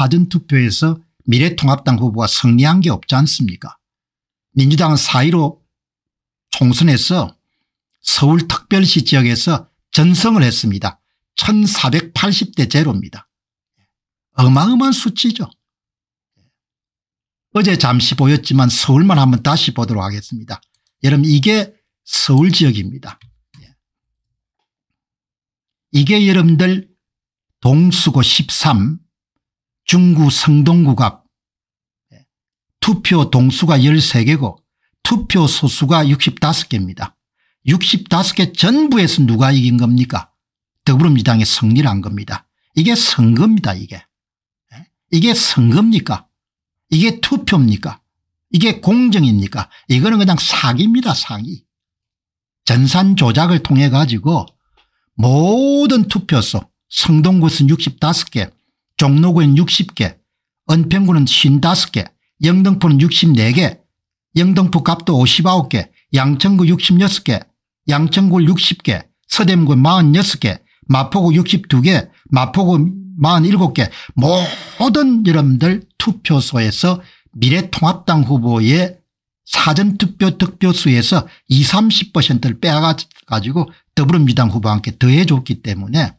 사전투표에서 미래통합당 후보가 승리한 게 없지 않습니까 민주당은 4.15 총선에서 서울특별시 지역에서 전성을 했습니다. 1480대 제로입니다. 어마어마한 수치죠. 어제 잠시 보였지만 서울만 한번 다시 보도록 하겠습니다. 여러분 이게 서울 지역입니다. 이게 여러분들 동수고 13 중구 성동구 각 예. 투표 동수가 13개고 투표 소수가 65개입니다. 65개 전부에서 누가 이긴 겁니까? 더불어민주당이 승리를 한 겁니다. 이게 선거입니다. 이게. 예. 이게 선거입니까? 이게 투표입니까? 이게 공정입니까? 이거는 그냥 사기입니다. 사기. 전산 조작을 통해 가지고 모든 투표소 성동구선 65개 종로구엔 60개, 은평구는 55개, 영등포는 64개, 영등포 갑도 59개, 양천구 66개, 양천구 60개, 서대문구 46개, 마포구 62개, 마포구 47개 모든 여러분들 투표소에서 미래통합당 후보의 사전투표 득표수에서 20, 30%를 빼가지고 더불어민주당 후보와 함께 더해줬기 때문에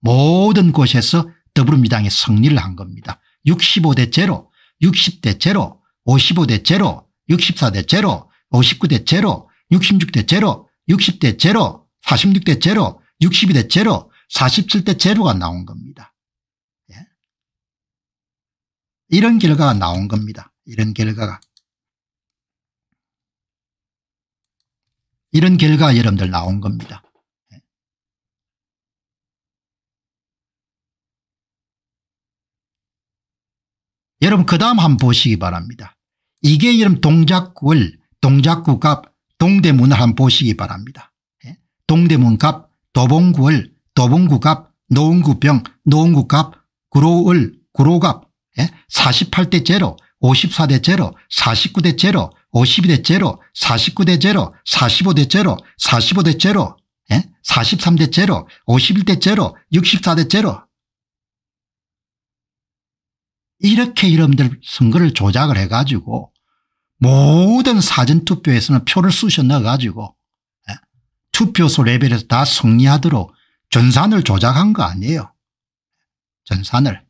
모든 곳에서 더불어민주당이 승리를 한 겁니다. 65대 제로 60대 제로 55대 제로 64대 제로 59대 제로 66대 제로 60대 제로 46대 제로 62대 제로 47대 제로가 나온 겁니다. 예. 이런 결과가 나온 겁니다. 이런 결과가. 이런 결과가 여러분들 나온 겁니다. 여러분 그 다음 한번 보시기 바랍니다. 이게 여러분 동작구를 동작구 갑 동대문을 한번 보시기 바랍니다. 예? 동대문 갑 도봉구을 도봉구 갑 노원구병 노원구 갑 구로을 구로갑 48대 제로 54대 제로 49대 제로 52대 제로 49대 제로 45대 제로 45대 제로 43대 제로 51대 제로 64대 제로 이렇게 이름들 선거를 조작을 해가지고 모든 사전투표에서는 표를 쑤셔 넣어가지고 예, 투표소 레벨에서 다 승리하도록 전산을 조작한 거 아니에요. 전산을.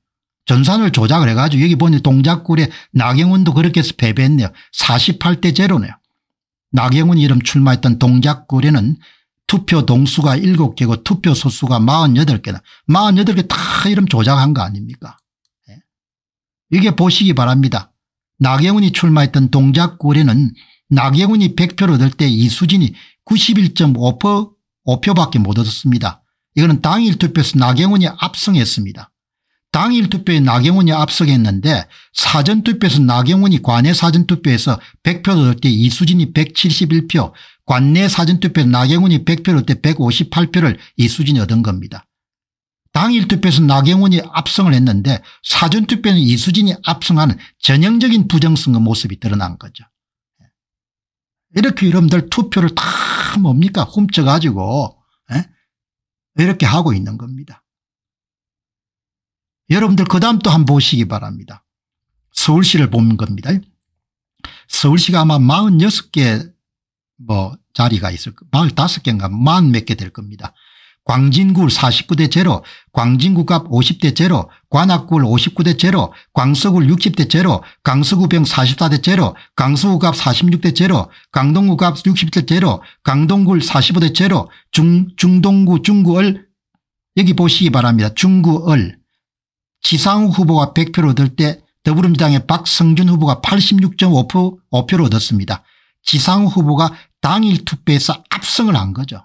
전산을 조작을 해가지고 여기 보니 동작굴에 나경원도 그렇게 해서 패배했네요. 48대 제로네요. 나경원 이름 출마했던 동작굴에는 투표 동수가 7개고 투표 소수가 4 8개나 48개 다 이름 조작한 거 아닙니까? 이게 보시기 바랍니다. 나경원이 출마했던 동작구례는 나경원이 100표를 얻을 때 이수진이 9 1 5표밖에 못 얻었습니다. 이거는 당일 투표에서 나경원이 압승했습니다. 당일 투표에 나경원이 압승했는데 사전투표에서 나경원이 관내 사전투표에서 100표를 얻을 때 이수진이 171표, 관내 사전투표에서 나경원이 100표를 얻을 때 158표를 이수진이 얻은 겁니다. 당일 투표에서 나경원이 압승을 했는데 사전투표는 이수진이 압승하는 전형적인 부정선거 모습이 드러난 거죠. 예. 이렇게 여러분들 투표를 다 뭡니까 훔쳐가지고 에? 예? 이렇게 하고 있는 겁니다. 여러분들 그 다음 또 한 번 보시기 바랍니다. 서울시를 보는 겁니다. 서울시가 아마 46개 뭐 자리가 있을 45개인가 만 몇 개 될 겁니다. 광진구 49대 제로, 광진구갑 50대 제로, 관악굴 59대 제로, 광서굴 60대 제로, 강서구병 44대 제로, 강서구갑 46대 제로, 강동구갑 60대 제로, 강동굴 45대 제로, 중, 중동구 중구을 여기 보시기 바랍니다. 중구을 지상우 후보가 1 0 0표로 얻을 때 더불어민주당의 박성준 후보가 86.5표로 얻었습니다. 지상우 후보가 당일 투표에서 압승을 한 거죠.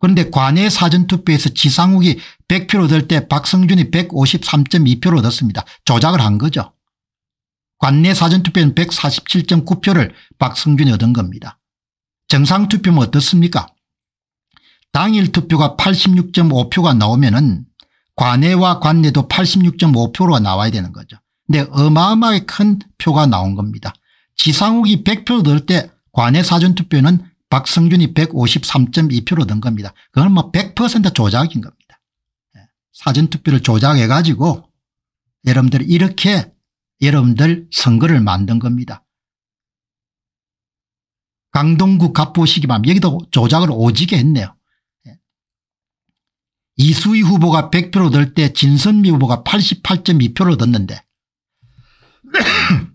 그런데 관외 사전투표에서 지상욱이 1 0 0표로될 때 박성준이 1 5 3 2표로 얻었습니다. 조작을 한 거죠. 관내 사전투표는 147.9표를 박성준이 얻은 겁니다. 정상투표면 뭐 어떻습니까? 당일 투표가 86.5표가 나오면 은 관외와 관내도 86.5표로 나와야 되는 거죠. 근데 어마어마하게 큰 표가 나온 겁니다. 지상욱이 100표를 넣을 때 관외 사전투표는 박성준이 153.2표로 든 겁니다. 그건 뭐 100% 조작인 겁니다. 예. 사전투표를 조작해 가지고 여러분들 이렇게 여러분들 선거를 만든 겁니다. 강동구 갑보시기 만 여기도 조작을 오지게 했네요. 예. 이수희 후보가 100표로 들때 진선미 후보가 88.2표로 듣는데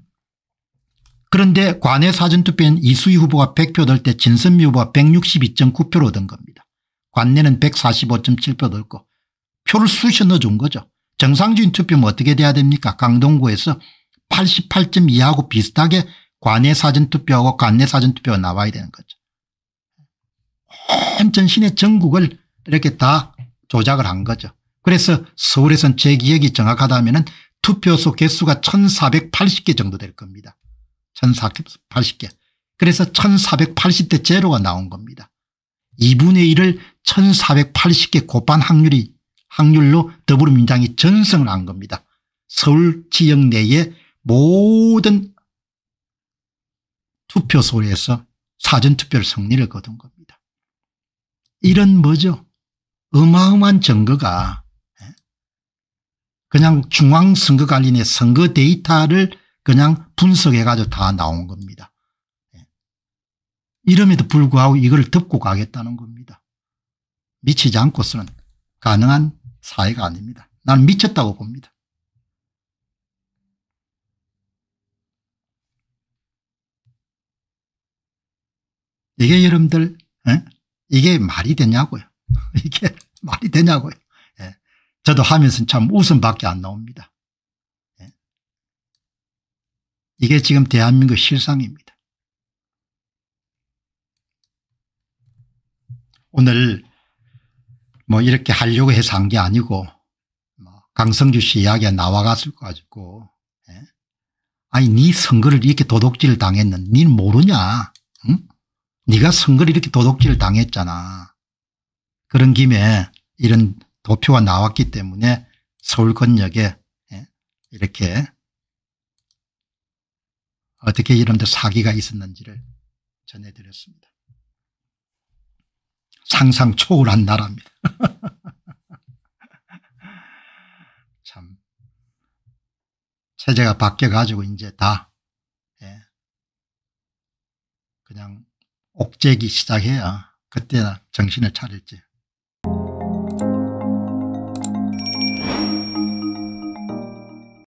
그런데 관내 사전투표는 이수희 후보가 100표 들때 진선미 후보가 162.9표로 얻은 겁니다. 관내는 145.7표 들고 표를 쑤셔 넣어준 거죠. 정상적인 투표면 어떻게 돼야 됩니까 강동구에서 88.2하고 비슷하게 관내 사전투표하고 관내 사전투표가 나와야 되는 거죠. 온 전신의 전국을 이렇게 다 조작을 한 거죠. 그래서 서울에선 제 기억이 정확하다면 투표소 개수가 1480개 정도 될 겁니다. 1480개. 그래서 1480대 제로가 나온 겁니다. 2분의 1을 1480개 곱한 확률이 확률로 더불어민주당이 전승을 한 겁니다. 서울 지역 내에 모든 투표소에서 사전투표를 승리를 거둔 겁니다. 이런 뭐죠? 어마어마한 증거가 예? 그냥 중앙선거관리의 선거 데이터를 그냥 분석해가지고 다 나온 겁니다. 예. 이름에도 불구하고 이걸 덮고 가겠다는 겁니다. 미치지 않고서는 가능한 사회가 아닙니다. 나는 미쳤다고 봅니다. 이게 여러분들 에? 예? 이게 말이 되냐고요. 이게 말이 되냐고요. 예. 저도 하면서 참 웃음밖에 안 나옵니다. 이게 지금 대한민국 실상입니다. 오늘 뭐 이렇게 하려고 해서 한 게 아니고 뭐 강성주 씨 이야기가 나와 가지고 예? 아니 네 선거를 이렇게 도둑질 당했는 니 모르냐 응? 네가 선거를 이렇게 도둑질 당했잖아 그런 김에 이런 도표가 나왔기 때문에 서울권역에 예? 이렇게 어떻게 이런데 사기가 있었는지를 전해드렸습니다. 상상 초월한 나라입니다. 참 체제가 바뀌어가지고 이제 다 예. 그냥 옥죄기 시작해야 그때나 정신을 차릴지